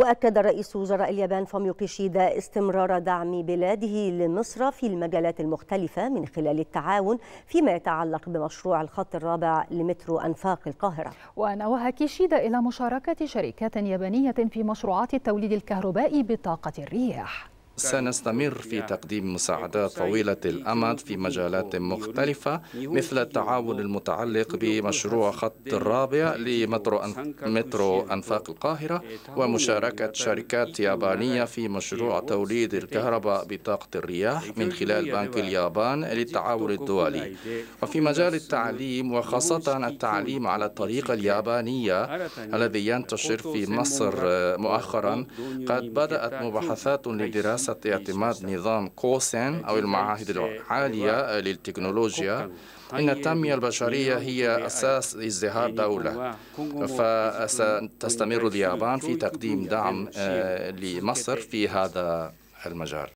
وأكد رئيس وزراء اليابان فوميو كيشيدا استمرار دعم بلاده لمصر في المجالات المختلفة من خلال التعاون فيما يتعلق بمشروع الخط الرابع لمترو أنفاق القاهرة ونوه كيشيدا إلى مشاركة شركات يابانية في مشروعات التوليد الكهربائي بطاقة الرياح سنستمر في تقديم مساعدات طويلة الأمد في مجالات مختلفة مثل التعاون المتعلق بمشروع خط الرابع لمترو مترو أنفاق القاهرة ومشاركة شركات يابانية في مشروع توليد الكهرباء بطاقة الرياح من خلال بنك اليابان للتعاون الدولي وفي مجال التعليم وخاصة التعليم على الطريقة اليابانية الذي ينتشر في مصر مؤخرا قد بدأت مباحثات لدراسة دراسة اعتماد نظام كوسين أو المعاهد العالية أيوة. للتكنولوجيا إن التنمية البشرية هي أساس ازدهار يعني دولة فستستمر اليابان في تقديم دعم آه، لمصر في هذا المجال